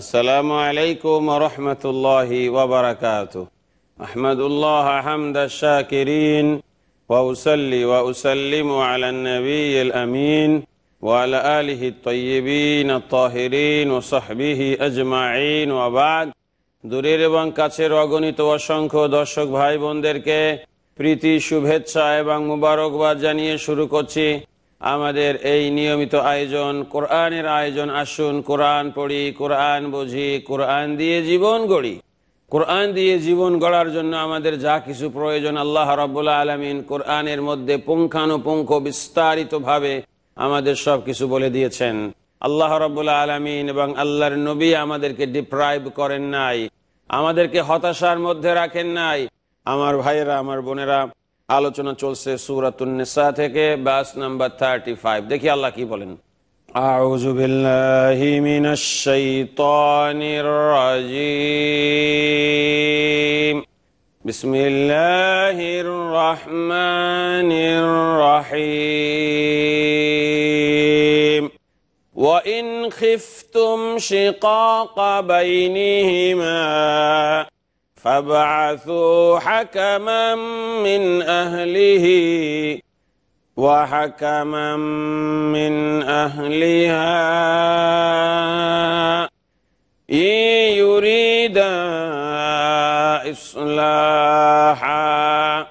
আসসালামু আলাইকুম রহমতুল্লাহি ওবরাকাত আহমদুল্লাহ আহমদ শাকিরিন ওয়াউসাল্লি ওয়াউসাল্লিম আলা নবী আমিন وعلى آله الطيبين الطاهرين وصحبه أجمعين وبعد দূরের এবং কাছের অগণিত অসংখ্য দর্শক ভাই বোনদেরকে প্রীতি শুভেচ্ছা এবং মুবারকবাদ জানিয়ে শুরু করছি আমাদের এই নিয়মিত আয়োজন কোরআনের আয়োজন আসুন কোরআন পড়ি কোরআন বুঝি কোরআন দিয়ে জীবন গড়ি কোরআন দিয়ে জীবন গড়ার জন্য আমাদের যা কিছু প্রয়োজন আল্লাহ রব্বুল্লা আলমিন কোরআনের মধ্যে পুঙ্খানুপুঙ্খ বিস্তারিতভাবে আমাদের সব কিছু বলে দিয়েছেন আল্লাহ রব্বুল্লা আলমিন এবং আল্লাহর নবী আমাদেরকে ডিপ্রাইভ করেন নাই আমাদেরকে হতাশার মধ্যে রাখেন নাই আমার ভাইয়েরা আমার বোনেরা আলোচনা চলছে সুরাতুন্নিসা থেকে ব্যাস নাম্বার থার্টি ফাইভ দেখি আল্লাহ কি বলেন أعوذ بالله من الشيطان الرجيم بسم الله الرحمن الرحيم وإن خفتم شقاق بينهما فابعثوا حكما من أهله وحكما من أهلها إن يريدا إصلاحا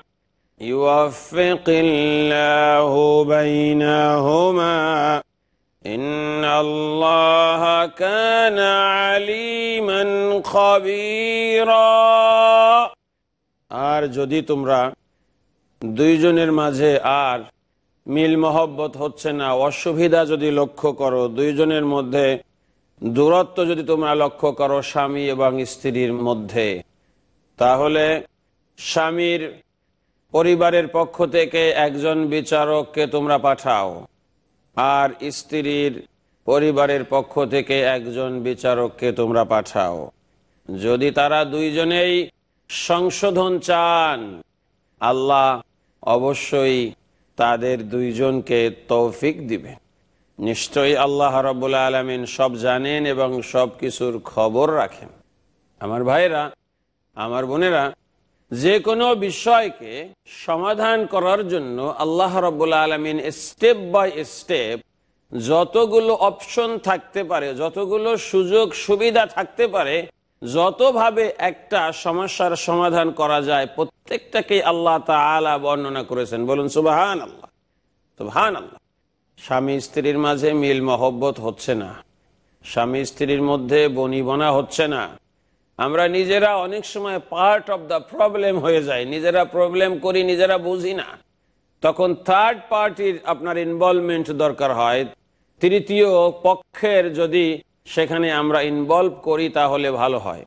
يوفق الله بينهما আর যদি তোমরা দুইজনের মাঝে আর মিল মহব্বত হচ্ছে না অসুবিধা যদি লক্ষ্য করো দুইজনের মধ্যে দূরত্ব যদি তোমরা লক্ষ্য করো স্বামী এবং স্ত্রীর মধ্যে তাহলে স্বামীর পরিবারের পক্ষ থেকে একজন বিচারককে তোমরা পাঠাও আর স্ত্রীর পরিবারের পক্ষ থেকে একজন বিচারককে তোমরা পাঠাও যদি তারা দুইজনেই সংশোধন চান আল্লাহ অবশ্যই তাদের দুইজনকে তৌফিক দিবেন নিশ্চয়ই আল্লাহ রবুল আলমিন সব জানেন এবং সব কিছুর খবর রাখেন আমার ভাইরা আমার বোনেরা যে কোনো বিষয়কে সমাধান করার জন্য আল্লাহ রব্বুল আলমিন স্টেপ বাই স্টেপ যতগুলো অপশন থাকতে পারে যতগুলো সুযোগ সুবিধা থাকতে পারে যতভাবে একটা সমস্যার সমাধান করা যায় প্রত্যেকটাকেই আল্লাহ তালা বর্ণনা করেছেন বলুন সুবাহান আল্লাহ সুবাহান আল্লাহ স্বামী স্ত্রীর মাঝে মিল মহব্বত হচ্ছে না স্বামী স্ত্রীর মধ্যে বনিবনা হচ্ছে না আমরা নিজেরা অনেক সময় পার্ট অফ দ্য প্রবলেম হয়ে যায় নিজেরা প্রবলেম করি নিজেরা বুঝি না তখন থার্ড পার্টির আপনার ইনভলভমেন্ট দরকার হয় তৃতীয় পক্ষের যদি সেখানে আমরা ইনভলভ করি তাহলে ভালো হয়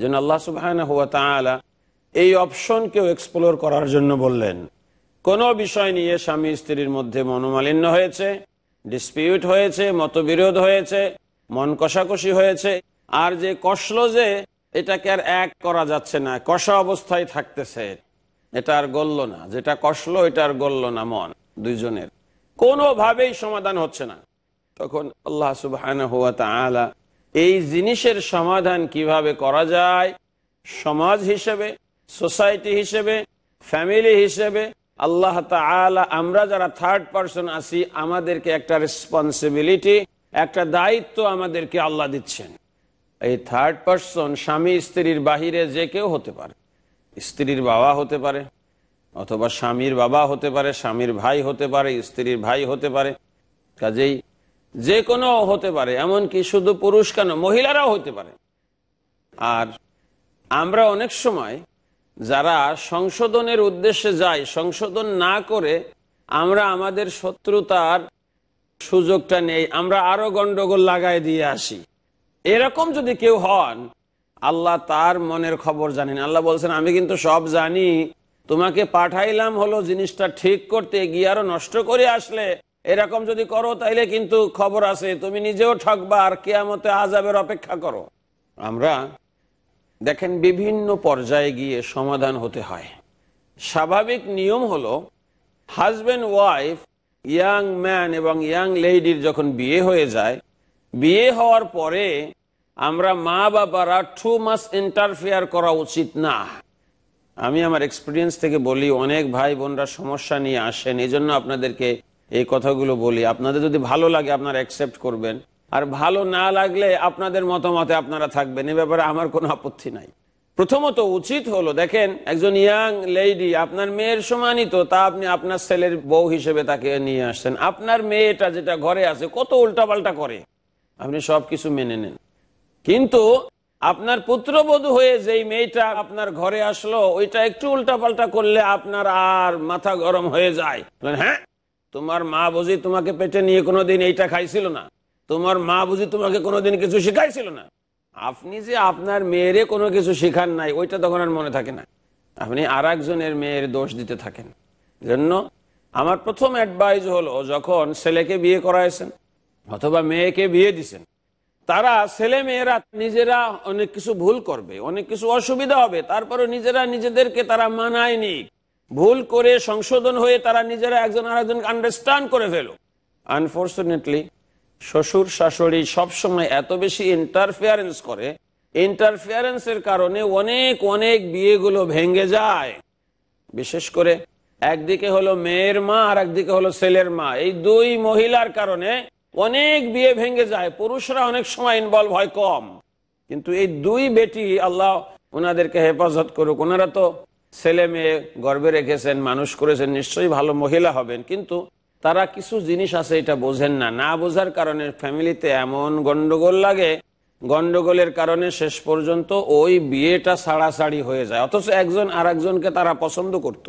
যেন আল্লাহ সুবাহ এই অপশনকেও এক্সপ্লোর করার জন্য বললেন কোনো বিষয় নিয়ে স্বামী স্ত্রীর মধ্যে মনোমালিন্য হয়েছে ডিসপিউট হয়েছে মতবিরোধ হয়েছে মন কষাকষি হয়েছে আর যে কষল যে এটাকে আর এক করা যাচ্ছে না কষা অবস্থায় থাকতেছে এটা আর গলল না যেটা কষলো এটা আর গলল না মন দুইজনের কোনোভাবেই সমাধান হচ্ছে না তখন আল্লাহ সুবাহ এই জিনিসের সমাধান কিভাবে করা যায় সমাজ হিসেবে সোসাইটি হিসেবে ফ্যামিলি হিসেবে আল্লাহ তালা আমরা যারা থার্ড পারসন আছি আমাদেরকে একটা রেসপন্সিবিলিটি একটা দায়িত্ব আমাদেরকে আল্লাহ দিচ্ছেন এই থার্ড পার্সন স্বামী স্ত্রীর বাহিরে যে কেউ হতে পারে স্ত্রীর বাবা হতে পারে অথবা স্বামীর বাবা হতে পারে স্বামীর ভাই হতে পারে স্ত্রীর ভাই হতে পারে কাজেই যে কোনো হতে পারে এমনকি শুধু পুরুষ কেন মহিলারাও হতে পারে আর আমরা অনেক সময় যারা সংশোধনের উদ্দেশ্যে যাই সংশোধন না করে আমরা আমাদের শত্রুতার সুযোগটা নেই আমরা আরও গণ্ডগোল লাগায় দিয়ে আসি এরকম যদি কেউ হন আল্লাহ তার মনের খবর জানেন আল্লাহ বলছেন আমি কিন্তু সব জানি তোমাকে পাঠাইলাম হলো জিনিসটা ঠিক করতে গিয়ে আরো নষ্ট করে আসলে এরকম যদি করো তাইলে কিন্তু খবর আছে তুমি নিজেও ঠকবা আর কেয়ামতে আজাবের অপেক্ষা করো আমরা দেখেন বিভিন্ন পর্যায়ে গিয়ে সমাধান হতে হয় স্বাভাবিক নিয়ম হলো হাজব্যান্ড ওয়াইফ ইয়াং ম্যান এবং ইয়াং লেডির যখন বিয়ে হয়ে যায় বিয়ে হওয়ার পরে আমরা মা বাবারা টু মাস ইন্টারফেয়ার করা উচিত না আমি আমার এক্সপিরিয়েন্স থেকে বলি অনেক ভাই বোনরা সমস্যা নিয়ে আসেন এই জন্য আপনাদেরকে এই কথাগুলো বলি আপনাদের যদি ভালো লাগে আপনারা অ্যাকসেপ্ট করবেন আর ভালো না লাগলে আপনাদের মতামতে আপনারা থাকবেন এ ব্যাপারে আমার কোনো আপত্তি নাই প্রথমত উচিত হলো দেখেন একজন ইয়াং লেডি আপনার মেয়ের সমানিত তা আপনি আপনার ছেলের বউ হিসেবে তাকে নিয়ে আসছেন আপনার মেয়েটা যেটা ঘরে আছে কত উল্টাপাল্টা করে আপনি সব কিছু মেনে নেন কিন্তু আপনার পুত্রবধূ হয়ে যেই মেয়েটা আপনার ঘরে আসলো ওইটা একটু উল্টাপাল্টা করলে আপনার আর মাথা গরম হয়ে যায় হ্যাঁ তোমার মা বুঝি তোমাকে পেটে নিয়ে কোনোদিন এইটা খাইছিল না তোমার মা বুঝি তোমাকে কোনোদিন কিছু শিখাইছিল না আপনি যে আপনার মেয়েরে কোনো কিছু শেখান নাই ওইটা তখন আর মনে থাকে না আপনি আর একজনের মেয়ের দোষ দিতে থাকেন জন্য আমার প্রথম অ্যাডভাইস হলো যখন ছেলেকে বিয়ে করাইছেন অথবা মেয়েকে বিয়ে দিছেন তারা ছেলে মেয়েরা নিজেরা অনেক কিছু ভুল করবে অনেক কিছু অসুবিধা হবে তারপরে নিজেরা নিজেদেরকে তারা মানায়নি ভুল করে সংশোধন হয়ে তারা নিজেরা একজন আরেকজনকে আন্ডারস্ট্যান্ড করে ফেলো আনফর্চুনেটলি শ্বশুর শাশুড়ি সবসময় এত বেশি ইন্টারফিয়ারেন্স করে ইন্টারফিয়ারেন্সের কারণে অনেক অনেক বিয়েগুলো ভেঙে যায় বিশেষ করে একদিকে হলো মেয়ের মা আর একদিকে হলো ছেলের মা এই দুই মহিলার কারণে অনেক বিয়ে ভেঙে যায় পুরুষরা অনেক সময় ইনভলভ হয় কম কিন্তু এই দুই বেটি আল্লাহ ওনাদেরকে হেফাজত করুক ওনারা তো ছেলে মেয়ে গর্বে রেখেছেন মানুষ করেছেন নিশ্চয়ই ভালো মহিলা হবেন কিন্তু তারা কিছু জিনিস আছে এটা বোঝেন না না বোঝার কারণে ফ্যামিলিতে এমন গন্ডগোল লাগে গন্ডগোলের কারণে শেষ পর্যন্ত ওই বিয়েটা সাড়ি হয়ে যায় অথচ একজন আর একজনকে তারা পছন্দ করত।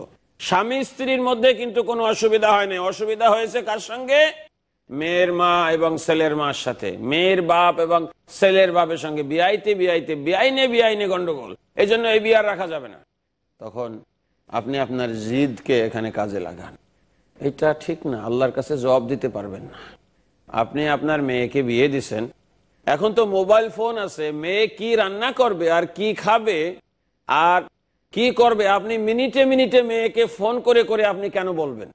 স্বামী স্ত্রীর মধ্যে কিন্তু কোনো অসুবিধা হয় অসুবিধা হয়েছে কার সঙ্গে মেয়ের মা এবং ছেলের মার সাথে মেয়ের বাপ এবং ছেলের বাপের সঙ্গে বিআইতে বিআইতে বিআইনে বিআইনে গন্ডগোল এই জন্য এই বিয়ার রাখা যাবে না তখন আপনি আপনার জিদকে এখানে কাজে লাগান এটা ঠিক না আল্লাহর কাছে জবাব দিতে পারবেন না আপনি আপনার মেয়েকে বিয়ে দিছেন এখন তো মোবাইল ফোন আছে মেয়ে কি রান্না করবে আর কি খাবে আর কি করবে আপনি মিনিটে মিনিটে মেয়েকে ফোন করে করে আপনি কেন বলবেন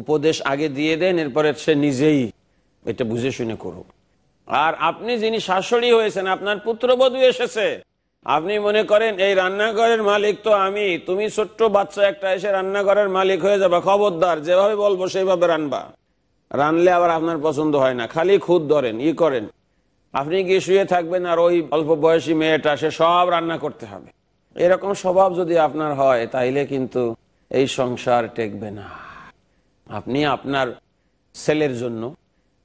উপদেশ আগে দিয়ে দেন এরপরে সে নিজেই এটা বুঝে শুনে করুক আর আপনি যিনি শাশুড়ি হয়েছেন আপনার পুত্রবধূ এসেছে আপনি মনে করেন এই রান্নাঘরের মালিক তো আমি তুমি ছোট্ট বাচ্চা একটা এসে রান্নাঘরের মালিক হয়ে যাবে খবরদার যেভাবে বলবো সেইভাবে রানবা রানলে আবার আপনার পছন্দ হয় না খালি খুদ ধরেন ই করেন আপনি গিয়ে শুয়ে থাকবেন আর ওই অল্প বয়সী মেয়েটা সে সব রান্না করতে হবে এরকম স্বভাব যদি আপনার হয় তাইলে কিন্তু এই সংসার টেকবে না আপনি আপনার ছেলের জন্য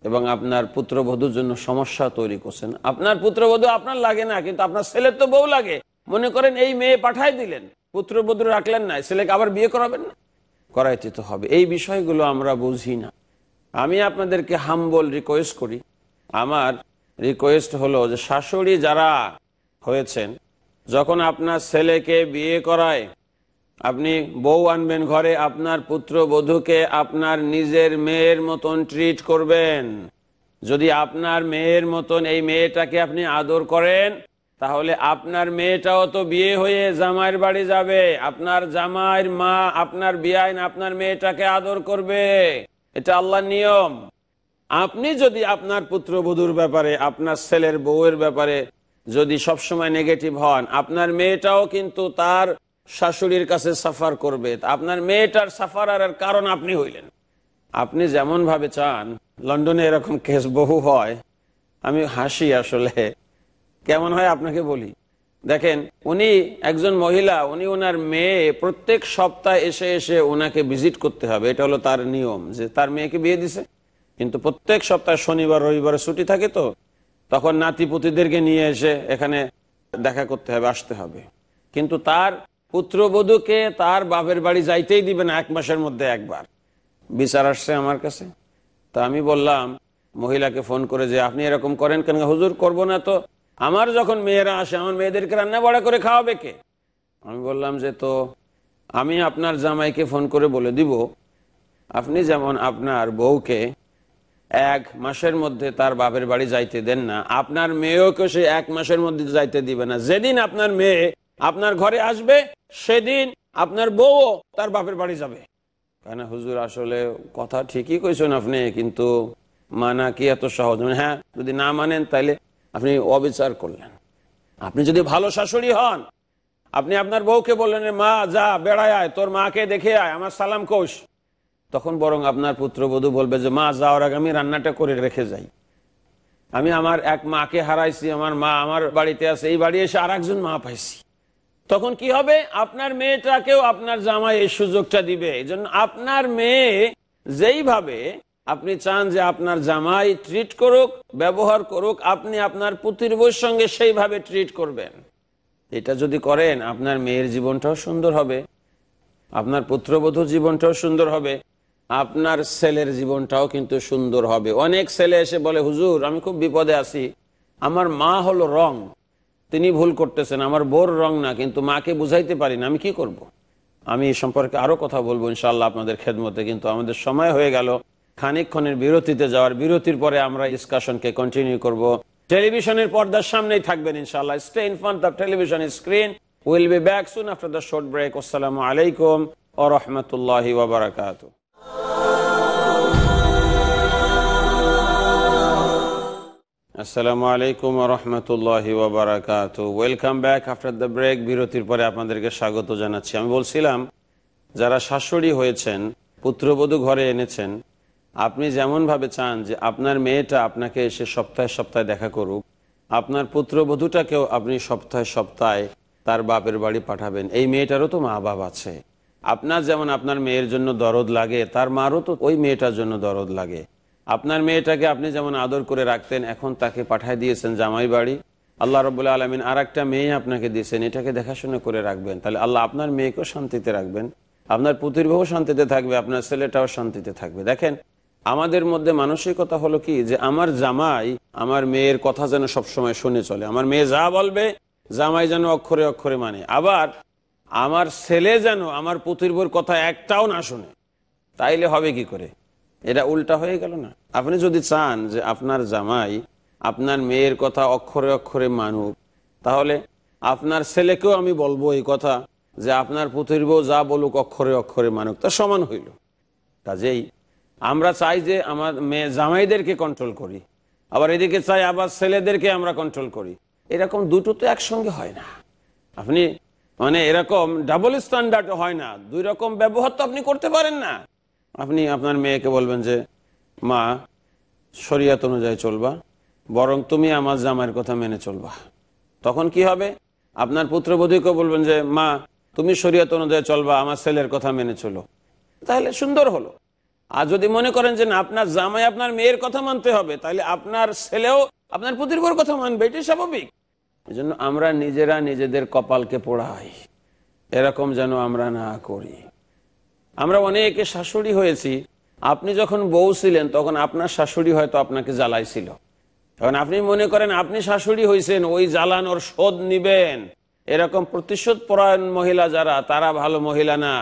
এবং আপনার পুত্রবধূর জন্য সমস্যা তৈরি করছেন আপনার পুত্রবধূ আপনার লাগে না কিন্তু আপনার ছেলের তো বউ লাগে মনে করেন এই মেয়ে পাঠাই দিলেন পুত্রবধূ রাখলেন না ছেলেকে আবার বিয়ে করাবেন না করাইতে তো হবে এই বিষয়গুলো আমরা বুঝি না আমি আপনাদেরকে হাম্বল রিকোয়েস্ট করি আমার রিকোয়েস্ট হলো যে শাশুড়ি যারা হয়েছেন যখন আপনার ছেলেকে বিয়ে করায় আপনি বউ আনবেন ঘরে আপনার পুত্র বধূকে আপনার নিজের মেয়ের মতন ট্রিট করবেন যদি আপনার মেয়ের মতন এই মেয়েটাকে আপনি আদর করেন তাহলে আপনার মেয়েটাও তো বিয়ে হয়ে জামাইয়ের বাড়ি যাবে আপনার জামাইয়ের মা আপনার বিয়াইন আপনার মেয়েটাকে আদর করবে এটা আল্লাহ নিয়ম আপনি যদি আপনার পুত্রবধূর ব্যাপারে আপনার ছেলের বউয়ের ব্যাপারে যদি সবসময় নেগেটিভ হন আপনার মেয়েটাও কিন্তু তার শাশুড়ির কাছে সাফার করবে আপনার মেয়েটার সাফার আর কারণ আপনি হইলেন আপনি যেমন ভাবে চান লন্ডনে এরকম কেস বহু হয় আমি হাসি আসলে কেমন হয় আপনাকে বলি দেখেন উনি একজন মহিলা উনি ওনার মেয়ে প্রত্যেক সপ্তাহে এসে এসে ওনাকে ভিজিট করতে হবে এটা হলো তার নিয়ম যে তার মেয়েকে বিয়ে দিছে কিন্তু প্রত্যেক সপ্তাহে শনিবার রবিবার ছুটি থাকে তো তখন নাতি পুতিদেরকে নিয়ে এসে এখানে দেখা করতে হবে আসতে হবে কিন্তু তার পুত্রবধূকে তার বাপের বাড়ি যাইতেই দিবে না এক মাসের মধ্যে একবার বিচার আসছে আমার কাছে তা আমি বললাম মহিলাকে ফোন করে যে আপনি এরকম করেন কেন হুজুর করব না তো আমার যখন মেয়েরা আসে আমার মেয়েদেরকে রান্না বড়া করে খাওয়াবে কে আমি বললাম যে তো আমি আপনার জামাইকে ফোন করে বলে দিব আপনি যেমন আপনার বউকে এক মাসের মধ্যে তার বাপের বাড়ি যাইতে দেন না আপনার মেয়েকেও সে এক মাসের মধ্যে যাইতে দিবে না যেদিন আপনার মেয়ে আপনার ঘরে আসবে সেদিন আপনার বউ তার বাপের বাড়ি যাবে কেন হুজুর আসলে কথা ঠিকই কইছেন আপনি কিন্তু মানা কি এত সহজ মানে হ্যাঁ যদি না মানেন তাহলে আপনি অবিচার করলেন আপনি যদি ভালো শাশুড়ি হন আপনি আপনার বউকে বললেন মা যা বেড়ায় আয় তোর মাকে দেখে আয় আমার সালাম কোষ তখন বরং আপনার পুত্রবধূ বলবে যে মা যাওয়ার আগে আমি রান্নাটা করে রেখে যাই আমি আমার এক মাকে হারাইছি আমার মা আমার বাড়িতে আছে এই বাড়ি এসে আর একজন মা পাইছি তখন কি হবে আপনার মেয়েটাকেও আপনার জামাই এই সুযোগটা দিবে এই জন্য আপনার মেয়ে যেইভাবে আপনি চান যে আপনার জামাই ট্রিট করুক ব্যবহার করুক আপনি আপনার পুতির সঙ্গে সেইভাবে ট্রিট করবেন এটা যদি করেন আপনার মেয়ের জীবনটাও সুন্দর হবে আপনার পুত্রবধূ জীবনটাও সুন্দর হবে আপনার ছেলের জীবনটাও কিন্তু সুন্দর হবে অনেক ছেলে এসে বলে হুজুর আমি খুব বিপদে আছি আমার মা হলো রং তিনি ভুল করতেছেন আমার বোর রং না কিন্তু মাকে বুঝাইতে পারি না আমি কি করব। আমি এই সম্পর্কে আরও কথা বলবো ইনশাল্লাহ আপনাদের খেদমতে কিন্তু আমাদের সময় হয়ে গেল খানিকক্ষণের বিরতিতে যাওয়ার বিরতির পরে আমরা ডিসকাশনকে কন্টিনিউ করব। টেলিভিশনের পর্দার সামনেই থাকবেন ইনশাল্লাহ stay in front of television screen will be back soon after the short break আসসালামু আলাইকুম ও রহমতুল্লাহ ওবরাকাতু আসসালামু আলাইকুম রহমতুল্লাহ ওবরাকাত welcome back after the break বিরতির পরে আপনাদেরকে স্বাগত জানাচ্ছি আমি বলছিলাম যারা শাশুড়ি হয়েছেন পুত্রবধূ ঘরে এনেছেন আপনি যেমনভাবে চান যে আপনার মেয়েটা আপনাকে এসে সপ্তাহে সপ্তাহে দেখা করুক আপনার পুত্রবধূটাকেও আপনি সপ্তাহে সপ্তাহে তার বাপের বাড়ি পাঠাবেন এই মেয়েটারও তো মা বাপ আছে আপনার যেমন আপনার মেয়ের জন্য দরদ লাগে তার মারও তো ওই মেয়েটার জন্য দরদ লাগে আপনার মেয়েটাকে আপনি যেমন আদর করে রাখতেন এখন তাকে পাঠায় দিয়েছেন জামাই বাড়ি আল্লাহ রবুল্লা আলমিন আর একটা মেয়ে আপনাকে দিয়েছেন এটাকে দেখাশোনা করে রাখবেন তাহলে আল্লাহ আপনার মেয়েকেও শান্তিতে রাখবেন আপনার বউ শান্তিতে থাকবে আপনার ছেলেটাও শান্তিতে থাকবে দেখেন আমাদের মধ্যে মানসিকতা হলো কি যে আমার জামাই আমার মেয়ের কথা যেন সবসময় শুনে চলে আমার মেয়ে যা বলবে জামাই যেন অক্ষরে অক্ষরে মানে আবার আমার ছেলে যেন আমার বউর কথা একটাও না শুনে তাইলে হবে কি করে এটা উল্টা হয়ে গেল না আপনি যদি চান যে আপনার জামাই আপনার মেয়ের কথা অক্ষরে অক্ষরে মানুক তাহলে আপনার ছেলেকেও আমি বলবো এই কথা যে আপনার পুতির বউ যা বলুক অক্ষরে অক্ষরে মানুক তা সমান হইল কাজেই আমরা চাই যে আমার মেয়ে জামাইদেরকে কন্ট্রোল করি আবার এদিকে চাই আবার ছেলেদেরকে আমরা কন্ট্রোল করি এরকম দুটো তো একসঙ্গে হয় না আপনি মানে এরকম ডাবল স্ট্যান্ডার্ড হয় না দুই রকম ব্যবহার তো আপনি করতে পারেন না আপনি আপনার মেয়েকে বলবেন যে মা শরিয়াত অনুযায়ী চলবা বরং তুমি আমার জামাইয়ের কথা মেনে চলবা তখন কি হবে আপনার পুত্রবধূকে বলবেন যে মা তুমি শরিয়াত অনুযায়ী চলবা আমার ছেলের কথা মেনে চলো তাহলে সুন্দর হলো আর যদি মনে করেন যে না আপনার জামাই আপনার মেয়ের কথা মানতে হবে তাহলে আপনার ছেলেও আপনার প্রতির্বর কথা মানবে এটাই স্বাভাবিক এই আমরা নিজেরা নিজেদের কপালকে পোড়াই এরকম যেন আমরা না করি আমরা অনেকে শাশুড়ি হয়েছি আপনি যখন বউ ছিলেন তখন আপনার শাশুড়ি হয়তো আপনাকে জ্বালাইছিল তখন আপনি মনে করেন আপনি শাশুড়ি হয়েছেন ওই জ্বালানোর শোধ নিবেন এরকম প্রতিশোধ পরায়ণ মহিলা যারা তারা ভালো মহিলা না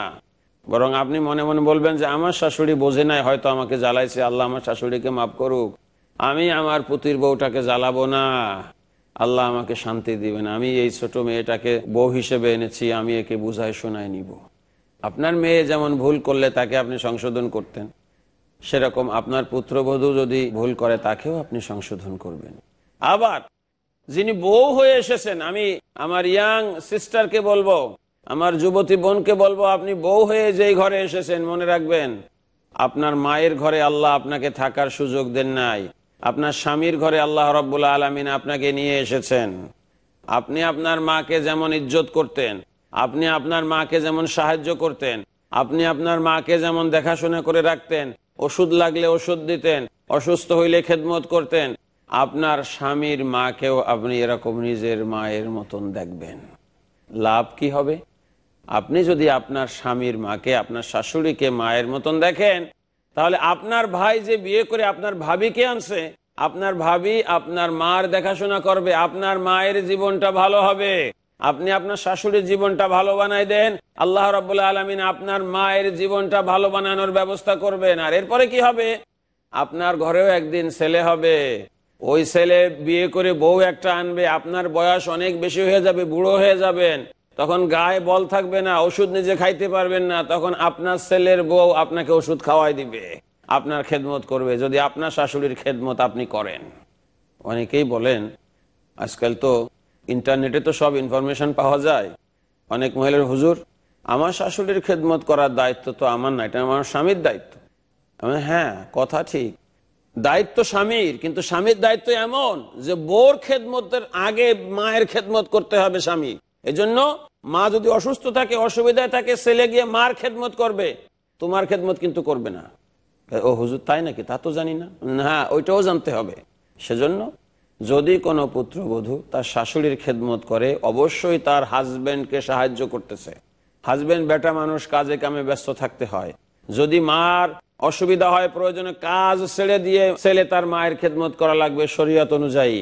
বরং আপনি মনে মনে বলবেন যে আমার শাশুড়ি বোঝে নাই হয়তো আমাকে জ্বালাইছে আল্লাহ আমার শাশুড়িকে মাফ করুক আমি আমার পুতির বউটাকে জ্বালাবো না আল্লাহ আমাকে শান্তি দিবেন আমি এই ছোট মেয়েটাকে বউ হিসেবে এনেছি আমি একে বুঝাই শোনায় নিবো আপনার মেয়ে যেমন ভুল করলে তাকে আপনি সংশোধন করতেন সেরকম আপনার পুত্রবধূ যদি ভুল করে তাকেও আপনি সংশোধন করবেন আবার যিনি বউ হয়ে এসেছেন আমি আমার ইয়াং সিস্টারকে বলবো আমার যুবতী বোনকে বলবো আপনি বউ হয়ে যেই ঘরে এসেছেন মনে রাখবেন আপনার মায়ের ঘরে আল্লাহ আপনাকে থাকার সুযোগ দেন নাই আপনার স্বামীর ঘরে আল্লাহ রব্বুল্লা আলমিন আপনাকে নিয়ে এসেছেন আপনি আপনার মাকে যেমন ইজ্জত করতেন আপনি আপনার মাকে যেমন সাহায্য করতেন আপনি আপনার মাকে যেমন দেখাশোনা করে রাখতেন ওষুধ লাগলে ওষুধ দিতেন অসুস্থ হইলে খেদমত করতেন আপনার স্বামীর মাকেও আপনি এরকম নিজের মায়ের মতন দেখবেন লাভ কি হবে আপনি যদি আপনার স্বামীর মাকে আপনার শাশুড়িকে মায়ের মতন দেখেন তাহলে আপনার ভাই যে বিয়ে করে আপনার ভাবিকে আনছে আপনার ভাবি আপনার মার দেখাশোনা করবে আপনার মায়ের জীবনটা ভালো হবে আপনি আপনার শাশুড়ির জীবনটা ভালো বানাই দেন আল্লাহ রবাহ আলমিন আপনার মায়ের জীবনটা ভালো বানানোর ব্যবস্থা করবেন আর এরপরে কি হবে আপনার ঘরেও একদিন ছেলে হবে ওই ছেলে বিয়ে করে বউ একটা আনবে আপনার বয়স অনেক বেশি হয়ে যাবে বুড়ো হয়ে যাবেন তখন গায়ে বল থাকবে না ওষুধ নিজে খাইতে পারবেন না তখন আপনার ছেলের বউ আপনাকে ওষুধ খাওয়াই দিবে আপনার খেদমত করবে যদি আপনার শাশুড়ির খেদমত আপনি করেন অনেকেই বলেন আজকাল তো ইন্টারনেটে তো সব ইনফরমেশন পাওয়া যায় অনেক মহিলার হুজুর আমার শাশুড়ির খেদমত করার দায়িত্ব তো আমার না এটা আমার স্বামীর দায়িত্ব মানে, হ্যাঁ কথা ঠিক দায়িত্ব স্বামীর কিন্তু স্বামীর দায়িত্ব এমন যে বোর খেদমতের আগে মায়ের খেদমত করতে হবে স্বামী এজন্য মা যদি অসুস্থ থাকে অসুবিধায় থাকে ছেলে গিয়ে মার খেদমত করবে তোমার খেদমত কিন্তু করবে না ও হুজুর তাই নাকি তা তো জানি না হ্যাঁ ওইটাও জানতে হবে সেজন্য যদি কোনো পুত্রবধূ তার শাশুড়ির খেদমত করে অবশ্যই তার হাজব্যান্ডকে সাহায্য করতেছে হাজব্যান্ড বেটা মানুষ কাজে কামে ব্যস্ত থাকতে হয় যদি মার অসুবিধা হয় প্রয়োজনে কাজ ছেড়ে দিয়ে ছেলে তার মায়ের খেদমত করা লাগবে শরীয়ত অনুযায়ী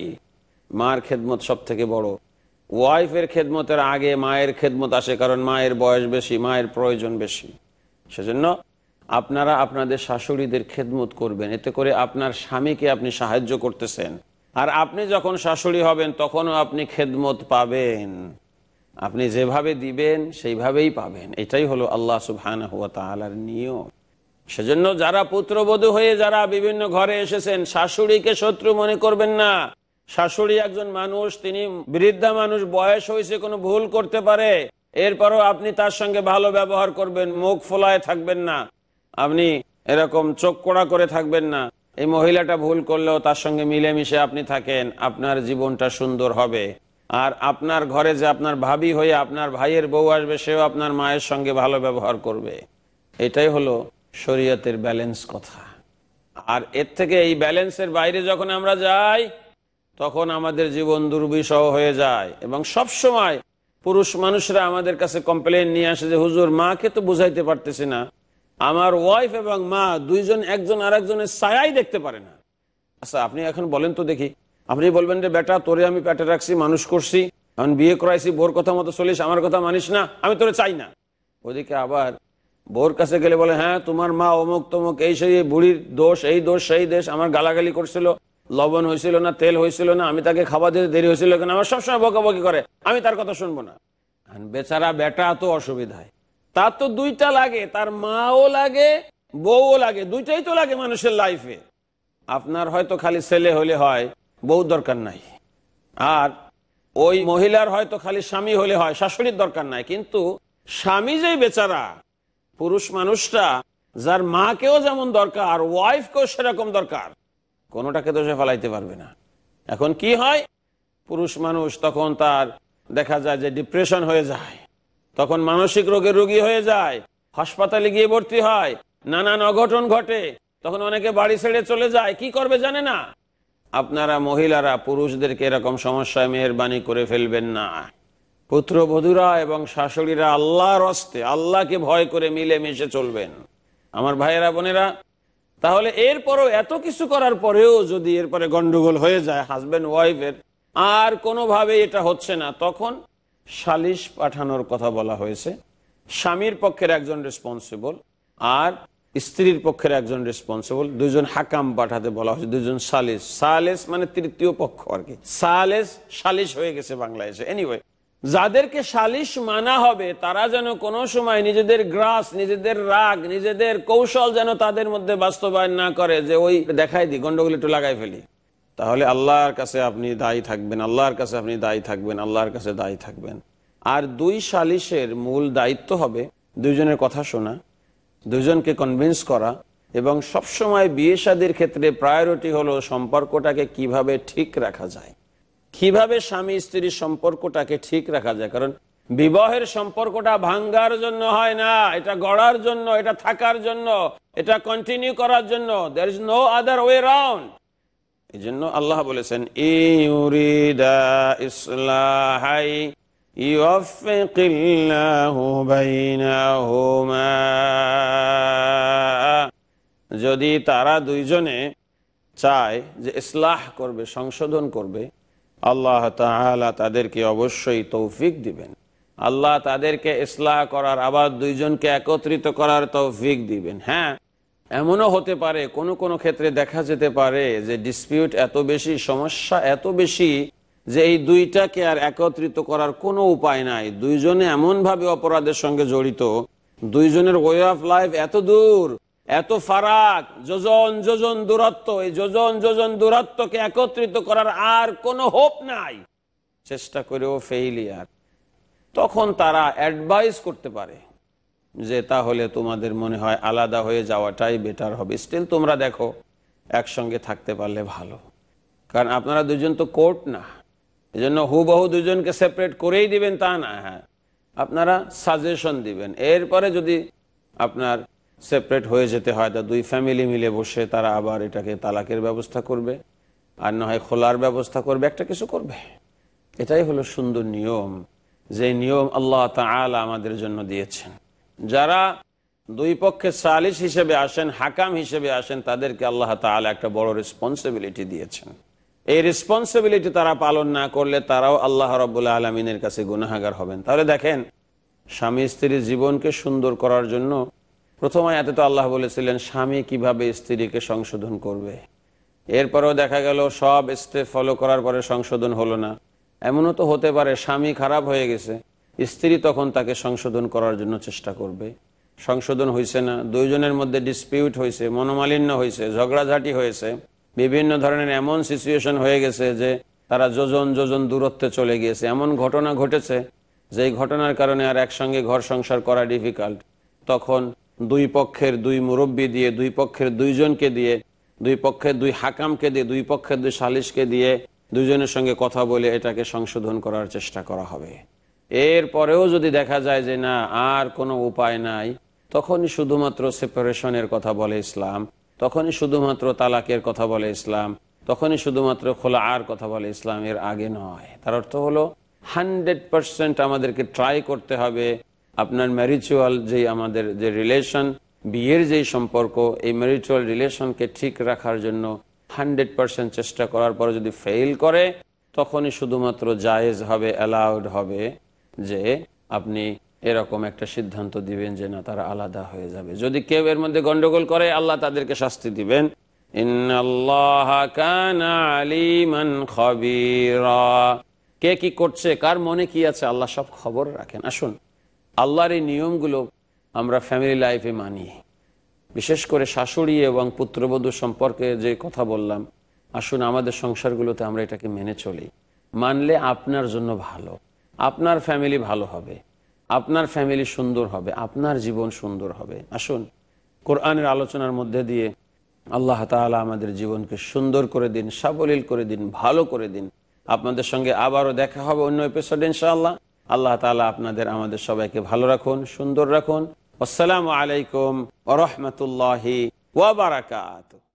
মার খেদমত সব থেকে বড় ওয়াইফের খেদমতের আগে মায়ের খেদমত আসে কারণ মায়ের বয়স বেশি মায়ের প্রয়োজন বেশি সেজন্য আপনারা আপনাদের শাশুড়িদের খেদমত করবেন এতে করে আপনার স্বামীকে আপনি সাহায্য করতেছেন আর আপনি যখন শাশুড়ি হবেন তখনও আপনি খেদমত পাবেন আপনি যেভাবে দিবেন সেইভাবেই পাবেন এটাই হলো আল্লাহ সুহান হুয়া তালার নিয়ম সেজন্য যারা পুত্রবধূ হয়ে যারা বিভিন্ন ঘরে এসেছেন শাশুড়িকে শত্রু মনে করবেন না শাশুড়ি একজন মানুষ তিনি বৃদ্ধা মানুষ বয়স হয়েছে কোনো ভুল করতে পারে এরপরও আপনি তার সঙ্গে ভালো ব্যবহার করবেন মুখ ফোলায় থাকবেন না আপনি এরকম চোখ কোড়া করে থাকবেন না এই মহিলাটা ভুল করলেও তার সঙ্গে মিলেমিশে আপনি থাকেন আপনার জীবনটা সুন্দর হবে আর আপনার ঘরে যে আপনার ভাবি হয়ে আপনার ভাইয়ের বউ আসবে সেও আপনার মায়ের সঙ্গে ভালো ব্যবহার করবে এটাই হলো শরীয়তের ব্যালেন্স কথা আর এর থেকে এই ব্যালেন্সের বাইরে যখন আমরা যাই তখন আমাদের জীবন দুর্বিষহ হয়ে যায় এবং সব সময় পুরুষ মানুষরা আমাদের কাছে কমপ্লেন নিয়ে আসে যে হুজুর মাকে তো বুঝাইতে পারতেছি না আমার ওয়াইফ এবং মা দুইজন একজন আর একজনের ছায়াই দেখতে পারে না আচ্ছা আপনি এখন বলেন তো দেখি আপনি বলবেন যে বেটা তোরে আমি পেটে রাখছি মানুষ করছি এখন বিয়ে করাইছি বোর কথা মতো চলিস আমার কথা মানিস না আমি তোরে চাই না ওদিকে আবার বোর কাছে গেলে বলে হ্যাঁ তোমার মা অমুক তমুক এই সেই বুড়ির দোষ এই দোষ সেই দেশ আমার গালাগালি করছিল লবণ হয়েছিল না তেল হয়েছিল না আমি তাকে খাবার দিতে দেরি হয়েছিল কেন আমার সবসময় বকাবকি করে আমি তার কথা শুনবো না বেচারা বেটা তো অসুবিধায় তার তো দুইটা লাগে তার মাও লাগে বউও লাগে দুইটাই তো লাগে মানুষের লাইফে আপনার হয়তো খালি ছেলে হলে হয় বউ দরকার নাই আর ওই মহিলার হয়তো খালি স্বামী হলে হয় শাশুড়ির দরকার নাই কিন্তু স্বামী যে বেচারা পুরুষ মানুষটা যার মাকেও যেমন দরকার ওয়াইফকেও সেরকম দরকার কোনোটাকে দোষে ফেলাইতে পারবে না এখন কি হয় পুরুষ মানুষ তখন তার দেখা যায় যে ডিপ্রেশন হয়ে যায় তখন মানসিক রোগের রোগী হয়ে যায় হাসপাতালে গিয়ে ভর্তি হয় নানান অঘটন ঘটে তখন অনেকে বাড়ি ছেড়ে চলে যায় কি করবে জানে না আপনারা মহিলারা পুরুষদেরকে এরকম সমস্যায় মেহরবানি করে ফেলবেন না পুত্রবধূরা এবং শাশুড়িরা আল্লাহর অস্তে আল্লাহকে ভয় করে মিলে মিশে চলবেন আমার ভাইয়েরা বোনেরা তাহলে এরপরও এত কিছু করার পরেও যদি এরপরে গন্ডগোল হয়ে যায় হাজব্যান্ড ওয়াইফের আর কোনোভাবে এটা হচ্ছে না তখন সালিশ পাঠানোর কথা বলা হয়েছে স্বামীর পক্ষের একজন রেসপন্সিবল আর স্ত্রীর পক্ষের একজন রেসপন্সিবল দুজন হাকাম পাঠাতে বলা হয়েছে দুজন সালিস সালেস মানে তৃতীয় পক্ষ আর কি সালেস সালিস হয়ে গেছে বাংলাদেশে এনিওয়ে যাদেরকে সালিশ মানা হবে তারা যেন কোনো সময় নিজেদের গ্রাস নিজেদের রাগ নিজেদের কৌশল যেন তাদের মধ্যে বাস্তবায়ন না করে যে ওই দেখাই দি গন্ডগোল একটু লাগাই ফেলি তাহলে আল্লাহর কাছে আপনি দায়ী থাকবেন আল্লাহর কাছে আপনি দায়ী থাকবেন আল্লাহর কাছে দায়ী থাকবেন আর দুই সালিশের মূল দায়িত্ব হবে দুজনের কথা শোনা দুজনকে কনভিন্স করা এবং সবসময় বিয়ে সাদীর ক্ষেত্রে প্রায়োরিটি হলো সম্পর্কটাকে কিভাবে ঠিক রাখা যায় কিভাবে স্বামী স্ত্রীর সম্পর্কটাকে ঠিক রাখা যায় কারণ বিবাহের সম্পর্কটা ভাঙ্গার জন্য হয় না এটা গড়ার জন্য এটা থাকার জন্য এটা কন্টিনিউ করার জন্য there is no other way round এই জন্য আল্লাহ বলেছেন ইউরিদা ইসলাহাই যদি তারা দুইজনে চায় যে ইসলাহ করবে সংশোধন করবে আল্লাহ তাহলা তাদেরকে অবশ্যই তৌফিক দিবেন আল্লাহ তাদেরকে ইসলাহ করার আবার দুইজনকে একত্রিত করার তৌফিক দিবেন হ্যাঁ এমনও হতে পারে কোনো কোনো ক্ষেত্রে দেখা যেতে পারে যে ডিসপিউট এত বেশি সমস্যা এত বেশি যে এই দুইটাকে আর একত্রিত করার কোনো উপায় নাই দুইজনে এমনভাবে অপরাধের সঙ্গে জড়িত দুইজনের ওয়ে অফ লাইফ এত দূর এত ফারাক যোজন যোজন দূরত্ব এই যোজন যোজন দূরত্বকে একত্রিত করার আর কোনো হোপ নাই চেষ্টা করেও ফেইলিয়ার তখন তারা অ্যাডভাইস করতে পারে যে তাহলে তোমাদের মনে হয় আলাদা হয়ে যাওয়াটাই বেটার হবে স্টিল তোমরা দেখো একসঙ্গে থাকতে পারলে ভালো কারণ আপনারা দুজন তো কোর্ট না এজন্য হুবহু দুজনকে সেপারেট করেই দিবেন তা না হ্যাঁ আপনারা সাজেশন দিবেন এরপরে যদি আপনার সেপারেট হয়ে যেতে হয় তা দুই ফ্যামিলি মিলে বসে তারা আবার এটাকে তালাকের ব্যবস্থা করবে আর না হয় খোলার ব্যবস্থা করবে একটা কিছু করবে এটাই হলো সুন্দর নিয়ম যে নিয়ম আল্লাহ তালা আমাদের জন্য দিয়েছেন যারা দুই পক্ষে সালিস হিসেবে আসেন হাকাম হিসেবে আসেন তাদেরকে আল্লাহ তালা একটা বড় রেসপন্সিবিলিটি দিয়েছেন এই রেসপন্সিবিলিটি তারা পালন না করলে তারাও আল্লাহ রবাহ আলমিনের কাছে গুনাহাগার হবেন তাহলে দেখেন স্বামী স্ত্রীর জীবনকে সুন্দর করার জন্য প্রথমে এত তো আল্লাহ বলেছিলেন স্বামী কিভাবে স্ত্রীকে সংশোধন করবে এরপরেও দেখা গেল সব স্টেপ ফলো করার পরে সংশোধন হলো না এমনও তো হতে পারে স্বামী খারাপ হয়ে গেছে স্ত্রী তখন তাকে সংশোধন করার জন্য চেষ্টা করবে সংশোধন হয়েছে না দুইজনের মধ্যে ডিসপিউট হয়েছে মনোমালিন্য হয়েছে ঝগড়াঝাটি হয়েছে বিভিন্ন ধরনের এমন সিচুয়েশন হয়ে গেছে যে তারা যোজন যোজন দূরত্বে চলে গিয়েছে এমন ঘটনা ঘটেছে যেই ঘটনার কারণে আর একসঙ্গে ঘর সংসার করা ডিফিকাল্ট তখন দুই পক্ষের দুই মুরব্বী দিয়ে দুই পক্ষের দুইজনকে দিয়ে দুই পক্ষের দুই হাকামকে দিয়ে দুই পক্ষের দুই সালিশকে দিয়ে দুইজনের সঙ্গে কথা বলে এটাকে সংশোধন করার চেষ্টা করা হবে এর পরেও যদি দেখা যায় যে না আর কোনো উপায় নাই তখনই শুধুমাত্র সেপারেশনের কথা বলে ইসলাম তখনই শুধুমাত্র তালাকের কথা বলে ইসলাম তখনই শুধুমাত্র খোলা আর কথা বলে ইসলাম এর আগে নয় তার অর্থ হলো হান্ড্রেড পারসেন্ট আমাদেরকে ট্রাই করতে হবে আপনার ম্যারিচুয়াল যেই আমাদের যে রিলেশন বিয়ের যেই সম্পর্ক এই ম্যারিচুয়াল রিলেশনকে ঠিক রাখার জন্য হান্ড্রেড পারসেন্ট চেষ্টা করার পরে যদি ফেল করে তখনই শুধুমাত্র জায়েজ হবে অ্যালাউড হবে যে আপনি এরকম একটা সিদ্ধান্ত দিবেন যে না তারা আলাদা হয়ে যাবে যদি কেউ এর মধ্যে গন্ডগোল করে আল্লাহ তাদেরকে শাস্তি দিবেন কে কি করছে কার মনে কি আছে আল্লাহ সব খবর রাখেন আসুন আল্লাহর এই নিয়মগুলো আমরা ফ্যামিলি লাইফে মানি বিশেষ করে শাশুড়ি এবং পুত্রবধূ সম্পর্কে যে কথা বললাম আসুন আমাদের সংসারগুলোতে আমরা এটাকে মেনে চলি মানলে আপনার জন্য ভালো আপনার ফ্যামিলি ভালো হবে আপনার ফ্যামিলি সুন্দর হবে আপনার জীবন সুন্দর হবে আসুন কোরআনের আলোচনার মধ্যে দিয়ে আল্লাহ তালা আমাদের জীবনকে সুন্দর করে দিন সাবলীল করে দিন ভালো করে দিন আপনাদের সঙ্গে আবারও দেখা হবে অন্য এপিসোড ইনশাআল্লাহ আল্লাহ তালা আপনাদের আমাদের সবাইকে ভালো রাখুন সুন্দর রাখুন আসসালামু আলাইকুম ওরহমতুল্লাহি ওবরাকাত